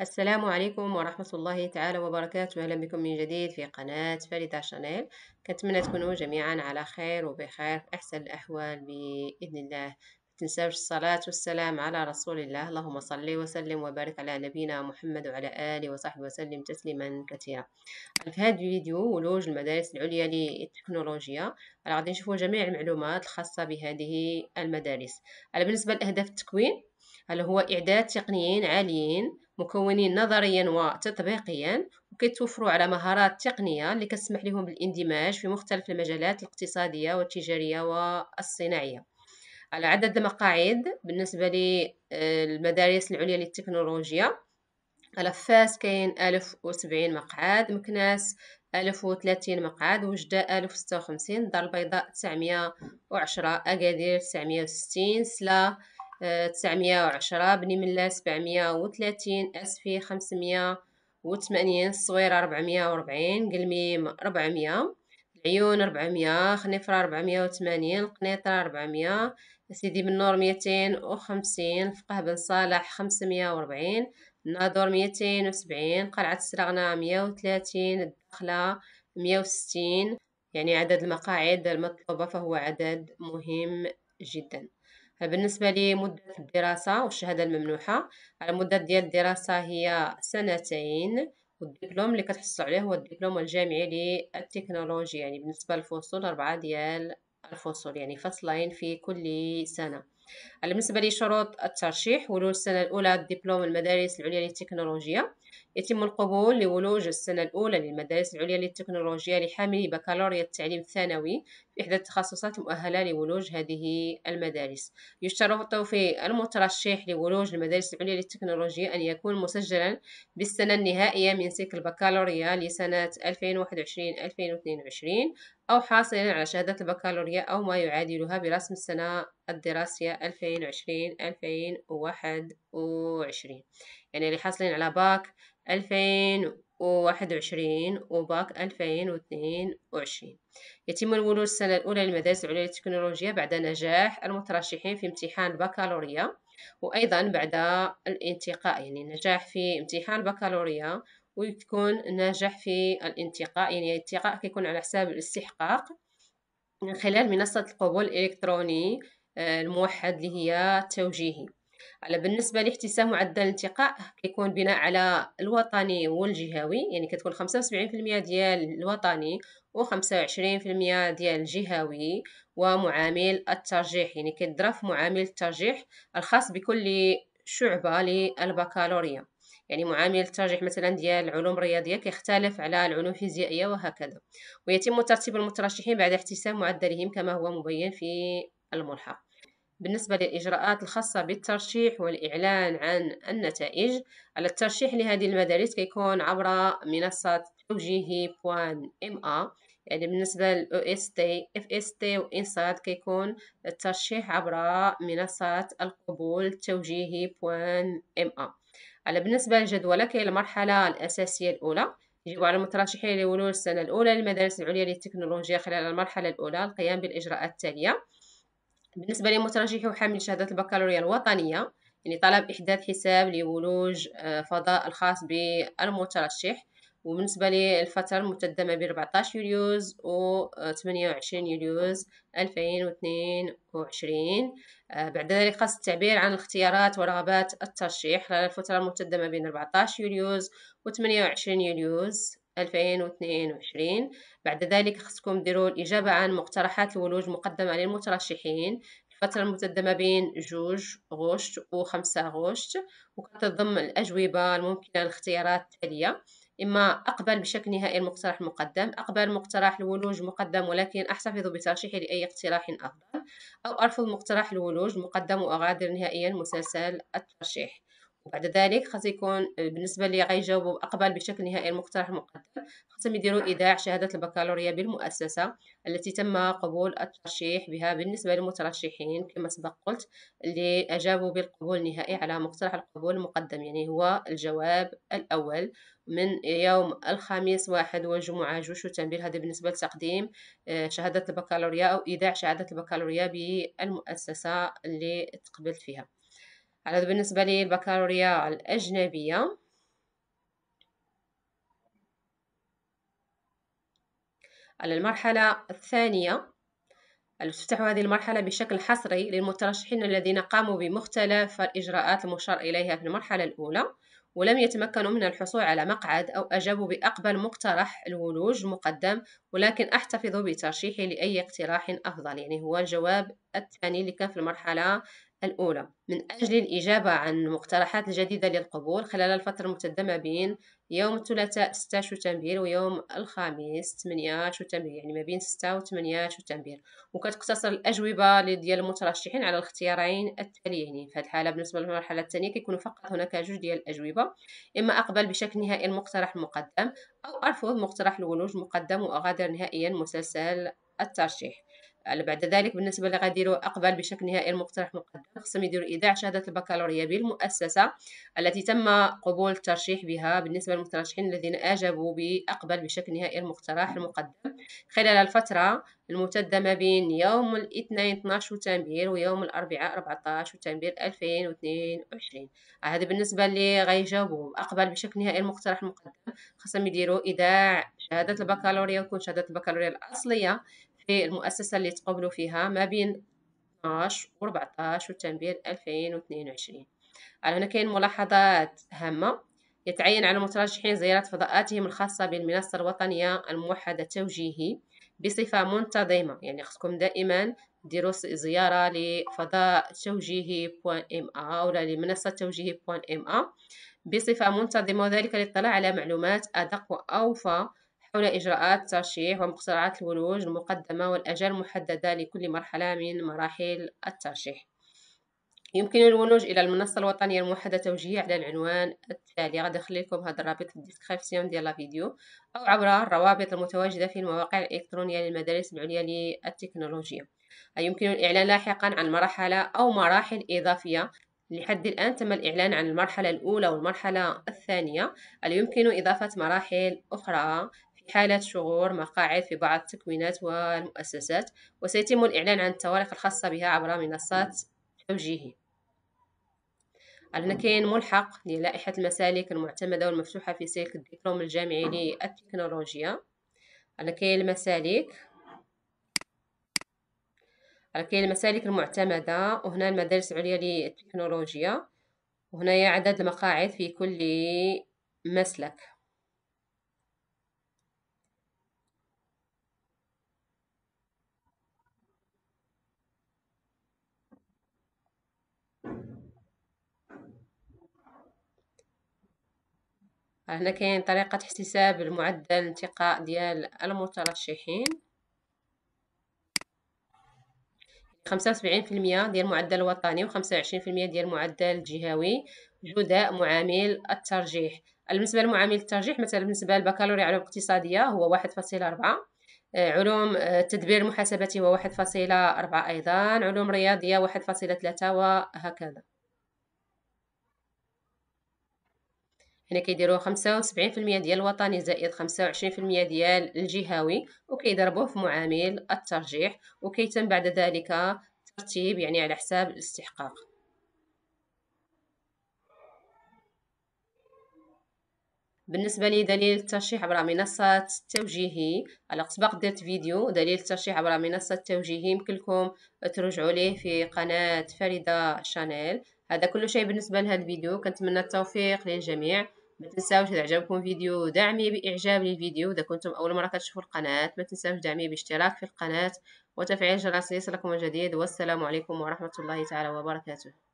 السلام عليكم ورحمة الله تعالى وبركاته أهلا بكم من جديد في قناة فريدة شانيل كنتمنى تكونوا جميعا على خير وبخير في أحسن الأحوال بإذن الله تنساوش الصلاة والسلام على رسول الله اللهم صل وسلم وبارك على نبينا محمد وعلى آله وصحبه وسلم تسليما كثيرا في هذا الفيديو ولوج المدارس العليا للتكنولوجيا غادي نشوفوا جميع المعلومات الخاصة بهذه المدارس على بالنسبة لأهداف التكوين هل هو إعداد تقنيين عاليين مكونين نظريا وتطبيقيا وكيتوفروا على مهارات تقنية اللي كتسمح لهم بالاندماج في مختلف المجالات الاقتصادية والتجارية والصناعية على عدد المقاعد بالنسبة للمدارس آه، العليا للتكنولوجيا على فاس كاين 1070 مقعد مكناس 1030 مقعد وجدة 1056 دار البيضاء 910 أكادير 960 سلا تسعمية وعشرة بني ملا سبعمية وثلاثين أسفي خمسمية وثمانين الصويرة ربعمية وربعين قلميم ربعمية عيون ربعمية خنيفرة ربعمية وثمانين قنيطرة ربعمية سيدي بن نور ميتين وخمسين فقه بن صالح خمسمية وربعين ناظور ميتين وسبعين قلعة السرغنة مية وثلاثين الدخلة مية وستين يعني عدد المقاعد المطلوبة فهو عدد مهم جداً بالنسبة لمدة الدراسة والشهادة الممنوحة المدة ديال الدراسة هي سنتين والدبلوم اللي كتحصل عليه هو الدبلوم الجامعي للتكنولوجيا يعني بالنسبة للفصول أربعة ديال الفصول يعني فصلين في كل سنة على بالنسبة لشروط الترشيح ولو السنة الأولى الدبلوم المدارس العليا للتكنولوجيا يتم القبول لولوج السنة الأولى للمدارس العليا للتكنولوجيا لحاملي بكالوريا التعليم الثانوي في إحدى التخصصات المؤهلة لولوج هذه المدارس يشترط في المترشح لولوج المدارس العليا للتكنولوجيا أن يكون مسجلا بالسنة النهائية من سيكل البكالوريا لسنة 2021-2022 أو حاصلا على شهادة البكالوريا أو ما يعادلها برسم السنة الدراسية ألفين 2020-2021 ألفين وواحد وعشرين يعني اللي حاصلين على باك ألفين وواحد وعشرين وباك ألفين وعشرين يتم الولوج السنة الأولى للمدارس العليا للتكنولوجيا بعد نجاح المترشحين في امتحان البكالوريا وأيضا بعد الانتقاء يعني النجاح في امتحان البكالوريا وتكون ناجح في الانتقاء يعني الانتقاء كيكون على حساب الاستحقاق من خلال منصة القبول الإلكتروني آه، الموحد اللي هي التوجيهي على بالنسبة لاحتساب معدل الانتقاء كيكون بناء على الوطني والجهوي يعني كتكون خمسة وسبعين في المية ديال الوطني وخمسة وعشرين في المية ديال الجهوي ومعامل الترجيح يعني كيتضاف معامل الترجيح الخاص بكل شعبة للبكالوريا يعني معامل الترجيح مثلا ديال العلوم الرياضيه كيختلف على العلوم الفيزيائيه وهكذا ويتم ترتيب المترشحين بعد احتساب معدلهم كما هو مبين في الملحق بالنسبة للإجراءات الخاصة بالترشيح والإعلان عن النتائج على الترشيح لهذه المدارس كيكون عبر منصة توجيهي.ma يعني بالنسبة لـ OST FST وإنسات كيكون الترشيح عبر منصة القبول توجيهي.ma على بالنسبة لجدولك هي المرحلة الأساسية الأولى يجب على المترشحين لولوج السنة الأولى للمدارس العليا للتكنولوجيا خلال المرحلة الأولى القيام بالإجراءات التالية بالنسبة لمترشحي وحامل شهادة البكالوريا الوطنية يعني طلب إحداث حساب لولوج آه، فضاء الخاص بالمترشح وبالنسبة للفترة الممتدة ما بين 14 يوليوز و 28 يوليوز 2022 آه، بعد ذلك خاص التعبير عن الاختيارات ورغبات الترشيح خلال الفترة الممتدة ما بين 14 يوليوز و 28 يوليوز 2022 بعد ذلك خصكم ديروا الإجابة عن مقترحات الولوج مقدمة للمترشحين الفترة الممتدة ما بين جوج غشت وخمسة غشت وكتضم الأجوبة الممكنة للاختيارات التالية إما أقبل بشكل نهائي المقترح المقدم أقبل مقترح الولوج مقدم ولكن أحتفظ بترشيحي لأي اقتراح آخر أو أرفض مقترح الولوج مقدم وأغادر نهائيا مسلسل الترشيح بعد ذلك خاص يكون آه، بالنسبه اللي غيجاوبوا أقبل بشكل نهائي المقترح المقدم خاصهم يديروا ايداع شهاده البكالوريا بالمؤسسه التي تم قبول الترشيح بها بالنسبه للمترشحين كما سبق قلت اللي اجابوا بالقبول النهائي على مقترح القبول المقدم يعني هو الجواب الاول من يوم الخميس واحد والجمعة جوج وتنبيل هذا بالنسبة لتقديم آه، شهادة البكالوريا أو إيداع شهادة البكالوريا بالمؤسسة اللي تقبلت فيها على بالنسبة لي البكالوريا الأجنبية على المرحلة الثانية تفتح هذه المرحلة بشكل حصري للمترشحين الذين قاموا بمختلف الإجراءات المشار إليها في المرحلة الأولى ولم يتمكنوا من الحصول على مقعد أو أجابوا بأقبل مقترح الولوج مقدم ولكن احتفظوا بترشيحي لأي اقتراح أفضل يعني هو الجواب الثاني اللي كان في المرحلة الأولى من أجل الإجابة عن المقترحات الجديدة للقبول خلال الفترة الممتدة ما بين يوم الثلاثاء 6 شتنبير ويوم الخميس 8 شتنبير يعني ما بين 6 و 8 شتنبير وكتقتصر الأجوبة ديال المترشحين على الاختيارين التاليين في هذه الحالة بالنسبة للمرحلة الثانية كيكون فقط هناك جوج ديال الأجوبة إما أقبل بشكل نهائي المقترح المقدم أو أرفض مقترح الولوج المقدم وأغادر نهائيا مسلسل الترشيح بعد ذلك بالنسبة اللي يديروا أقبل بشكل نهائي المقترح مقدم خصهم يديروا إيداع شهادة البكالوريا بالمؤسسة التي تم قبول الترشيح بها بالنسبة للمترشحين الذين أجابوا بأقبل بشكل نهائي المقترح المقدم خلال الفترة الممتدة ما بين يوم الاثنين 12 تنبير ويوم الأربعاء 14 تنبير 2022 هذا بالنسبة اللي غيجاوبوا أقبل بشكل نهائي المقترح المقدم خصهم يديروا إيداع شهادة البكالوريا وتكون شهادة البكالوريا الأصلية في المؤسسة اللي تقبلوا فيها ما بين 12 و 14 وتنبير 2022 على هنا كاين ملاحظات هامة يتعين على المترشحين زيارة فضاءاتهم الخاصة بالمنصة الوطنية الموحدة التوجيهي بصفة منتظمة يعني خصكم دائما ديروا زيارة لفضاء توجيهي ا أو لمنصة توجيهي ا بصفة منتظمة وذلك للطلاع على معلومات أدق وأوفى حول إجراءات ترشيح ومقترعات الولوج المقدمة والأجال المحددة لكل مرحلة من مراحل الترشيح يمكن الولوج إلى المنصة الوطنية الموحدة توجيهي على العنوان التالي غادي نخلي لكم هذا الرابط في الديسكريبسيون ديال الفيديو أو عبر الروابط المتواجدة في المواقع الإلكترونية للمدارس العليا للتكنولوجيا يمكن الإعلان لاحقا عن مرحلة أو مراحل إضافية لحد الآن تم الإعلان عن المرحلة الأولى والمرحلة الثانية يمكن إضافة مراحل أخرى حالة شغور مقاعد في بعض التكوينات والمؤسسات وسيتم الإعلان عن التواريخ الخاصة بها عبر منصات توجيهي هنا كاين ملحق للائحة المسالك المعتمدة والمفتوحة في سلك الدبلوم الجامعي للتكنولوجيا هنا كاين المسالك هنا كاين المسالك المعتمدة وهنا المدارس العليا للتكنولوجيا وهنايا عدد المقاعد في كل مسلك هنا كاين طريقة احتساب المعدل الانتقاء ديال المترشحين خمسة وسبعين في المية ديال المعدل الوطني وخمسة وعشرين في المية ديال المعدل الجهوي جداء معامل الترجيح بالنسبة لمعامل الترجيح مثلا بالنسبة للبكالوريا علوم اقتصادية هو واحد فاصلة أربعة آه، علوم التدبير آه، المحاسبة هو واحد فاصلة أربعة أيضا علوم رياضية واحد فاصلة وهكذا هنا كيديروا 75% ديال الوطني زائد 25% ديال الجهوي وكيضربوه في معامل الترجيح وكيتم بعد ذلك ترتيب يعني على حساب الاستحقاق بالنسبة لدليل الترشيح عبر منصة التوجيهي على سبق درت فيديو دليل الترشيح عبر منصة التوجيهي يمكنكم ترجعوا ليه في قناة فريدة شانيل هذا كل شيء بالنسبه لهذا الفيديو كنتمنى التوفيق للجميع ما تنساوش اذا عجبكم الفيديو دعمي باعجاب للفيديو اذا كنتم اول مره كتشوفوا القناه ما تنساوش دعمي باشتراك في القناه وتفعيل جرس ليصلكم الجديد والسلام عليكم ورحمه الله تعالى وبركاته